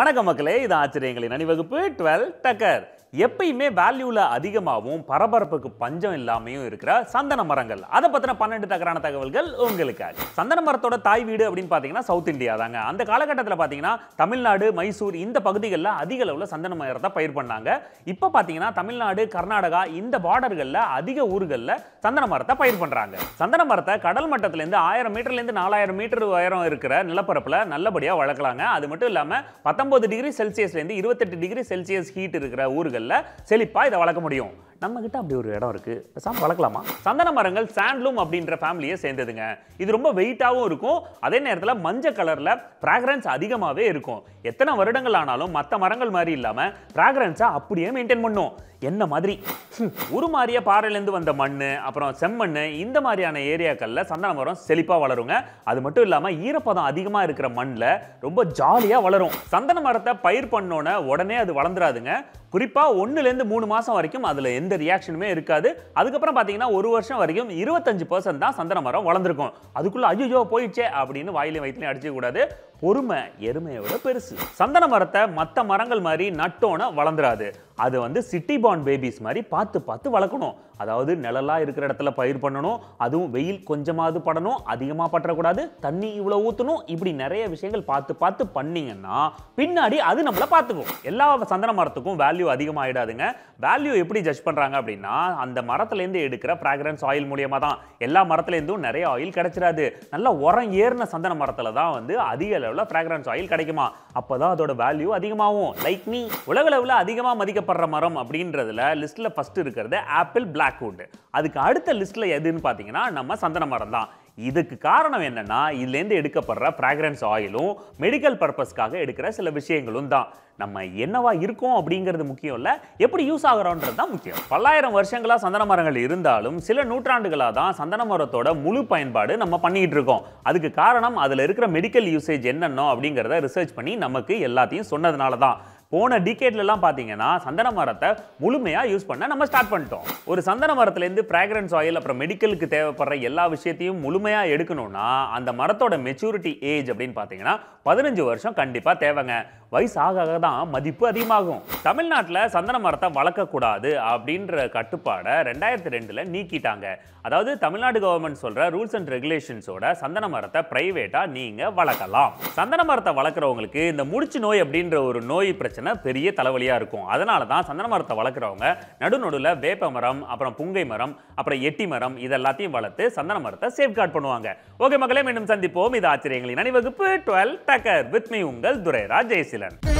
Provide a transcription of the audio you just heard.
வணக்கம் மக்களே இது ஆச்சரியங்களின் அணிவகுப்பு டுவெல் டக்கர் எப்பயுமே வேல்யூவில் அதிகமாகவும் பரபரப்புக்கு பஞ்சம் இல்லாமையும் இருக்கிற சந்தன மரங்கள் அதை பற்றின பன்னெண்டு தகரான தகவல்கள் உங்களுக்காக சந்தன மரத்தோட தாய் வீடு அப்படின்னு பார்த்தீங்கன்னா சவுத் இந்தியா தாங்க அந்த காலகட்டத்தில் பார்த்தீங்கன்னா தமிழ்நாடு மைசூர் இந்த பகுதிகளில் அதிக அளவில் சந்தன மரத்தை பயிர் பண்ணாங்க இப்போ பார்த்தீங்கன்னா தமிழ்நாடு கர்நாடகா இந்த பார்டர்களில் அதிக ஊர்களில் சந்தன மரத்தை பயிர் பண்ணுறாங்க சந்தன மரத்தை கடல் மட்டத்திலேருந்து ஆயிரம் மீட்டர்லேருந்து நாலாயிரம் மீட்டர் உயரம் இருக்கிற நிலப்பரப்பில் நல்லபடியாக வளர்க்கலாங்க அது மட்டும் இல்லாமல் பத்தொம்பது டிகிரி செல்சியஸ்லேருந்து இருபத்தெட்டு டிகிரி செல்சியஸ் ஹீட் இருக்கிற ஊர்கள் செல்ல செழிப்பாக இதை வளர்க்க முடியும் நம்ம கிட்ட அப்படி ஒரு இடம் இருக்கு பேசாமல் வளர்க்கலாமா சந்தன மரங்கள் சாண்ட்லூம் அப்படின்ற ஃபேமிலியை சேர்ந்ததுங்க இது ரொம்ப வெயிட்டாகவும் இருக்கும் அதே நேரத்தில் மஞ்சள் கலரில் ஃப்ராக்ரன்ஸ் அதிகமாகவே இருக்கும் எத்தனை வருடங்கள் ஆனாலும் மற்ற மரங்கள் மாதிரி இல்லாமல் ஃப்ராக்ரன்ஸை அப்படியே மெயின்டைன் பண்ணும் என்ன மாதிரி ஒரு மாதிரிய பாறையிலேருந்து வந்த மண் அப்புறம் செம்மண் இந்த மாதிரியான ஏரியாக்களில் சந்தன மரம் செழிப்பாக வளருங்க அது மட்டும் இல்லாமல் ஈரப்பதம் அதிகமாக இருக்கிற மண்ணில் ரொம்ப ஜாலியாக வளரும் சந்தன மரத்தை பயிர் பண்ணோன்னே உடனே அது வளர்ந்துடாதுங்க குறிப்பாக ஒன்றுலேருந்து மூணு மாதம் வரைக்கும் அதில் எந்த எந்த ரியாக்ஷனுமே இருக்காது அதுக்கப்புறம் பார்த்தீங்கன்னா ஒரு வருஷம் வரைக்கும் இருபத்தஞ்சு பர்சன்ட் தான் சந்தன மரம் வளர்ந்துருக்கும் அதுக்குள்ளே ஐயோ போயிடுச்சே அப்படின்னு வாயிலையும் வயிற்றுலையும் அடிச்சிக்கூடாது பொறுமை எருமையை விட பெருசு சந்தன மரத்தை மற்ற மரங்கள் மாதிரி நட்டோன வளர்ந்துடாது அது வந்து சிட்டி பாண்ட் பேபிஸ் மாதிரி பார்த்து பார்த்து வளர்க்கணும் அதாவது நிழலாக இருக்கிற இடத்துல பயிர் பண்ணணும் அதுவும் வெயில் கொஞ்சமாவது படணும் அதிகமாக பற்றக்கூடாது தண்ணி இவ்வளோ ஊற்றணும் இப்படி நிறைய விஷயங்கள் பார்த்து பார்த்து பண்ணிங்கன்னா பின்னாடி அது நம்மளை பார்த்துக்கும் எல்லா சந்தன மரத்துக்கும் வேல்யூ அதிகமாகிடாதுங்க வேல்யூ எப்படி ஜட்ஜ் பண்ணுறாங்க அப்படின்னா அந்த மரத்துலேருந்து எடுக்கிற ஃப்ராக்ரன்ஸ் ஆயில் மூலியமாக தான் எல்லா மரத்துலேருந்தும் நிறைய ஆயில் கிடச்சிடாது நல்லா உரம் ஏறின சந்தன மரத்தில் தான் வந்து அதிக அளவில் ஃப்ராக்ரன்ஸ் ஆயில் கிடைக்குமா அப்போ தான் அதோட வேல்யூ அதிகமாகும் லைக் மீ உலகளவில் அதிகமாக மதிக்கப்படுற மரம் அப்படின்றதுல லிஸ்ட்டில் ஃபஸ்ட்டு இருக்கிறது ஆப்பிள் பிளாக்வுட் அதுக்கு அடுத்த லிஸ்ட்டில் எதுன்னு பார்த்தீங்கன்னா நம்ம சந்தன மரம் தான் இதுக்கு காரணம் என்னென்னா இதுலேருந்து எடுக்கப்படுற ஃப்ராக்ரன்ஸ் ஆயிலும் மெடிக்கல் பர்பஸ்க்காக எடுக்கிற சில விஷயங்களும் தான் நம்ம என்னவா இருக்கோம் அப்படிங்கிறது முக்கியம் இல்லை எப்படி யூஸ் ஆகிறோன்றது தான் முக்கியம் பல்லாயிரம் வருஷங்களாக சந்தன மரங்கள் இருந்தாலும் சில நூற்றாண்டுகளாக தான் சந்தன மரத்தோட முழு பயன்பாடு நம்ம பண்ணிக்கிட்டு இருக்கோம் அதுக்கு காரணம் அதில் இருக்கிற மெடிக்கல் யூசேஜ் என்னென்னோ அப்படிங்கிறத ரிசர்ச் பண்ணி நமக்கு எல்லாத்தையும் சொன்னதுனால தான் போன டிகேட்லலாம் பார்த்தீங்கன்னா சந்தன மரத்தை முழுமையாக யூஸ் பண்ண நம்ம ஸ்டார்ட் பண்ணிட்டோம் ஒரு சந்தன மரத்துலேருந்து ஃப்ராக்ரன்ஸ் ஆயில் அப்புறம் மெடிக்கலுக்கு தேவைப்படுற எல்லா விஷயத்தையும் முழுமையாக எடுக்கணும்னா அந்த மரத்தோட மெச்சூரிட்டி ஏஜ் அப்படின்னு பார்த்தீங்கன்னா பதினஞ்சு வருஷம் கண்டிப்பாக தேவைங்க வயசு ஆக ஆக தான் மதிப்பு அதிகமாகும் தமிழ்நாட்டில் சந்தன மரத்தை வளர்க்கக்கூடாது அப்படின்ற கட்டுப்பாடை ரெண்டாயிரத்தி ரெண்டில் நீக்கிட்டாங்க அதாவது தமிழ்நாடு கவர்மெண்ட் சொல்கிற ரூல்ஸ் அண்ட் ரெகுலேஷன்ஸோட சந்தன மரத்தை ப்ரைவேட்டாக நீங்கள் வளர்க்கலாம் சந்தன மரத்தை வளர்க்குறவங்களுக்கு இந்த முடிச்சு நோய் அப்படின்ற ஒரு நோய் பிரச்சனை பிரச்சனை பெரிய தலைவலியாக இருக்கும் அதனால தான் சந்தன மரத்தை வளர்க்குறவங்க நடுநடுல வேப்ப மரம் அப்புறம் புங்கை மரம் அப்புறம் எட்டி மரம் இதெல்லாத்தையும் வளர்த்து சந்தன மரத்தை சேஃப்கார்ட் பண்ணுவாங்க ஓகே மக்களே மீண்டும் சந்திப்போம் இது ஆச்சரியங்களின் அணிவகுப்பு டுவெல் டக்கர் வித் மீ உங்கள் துரைராஜ் ஜெயசிலன்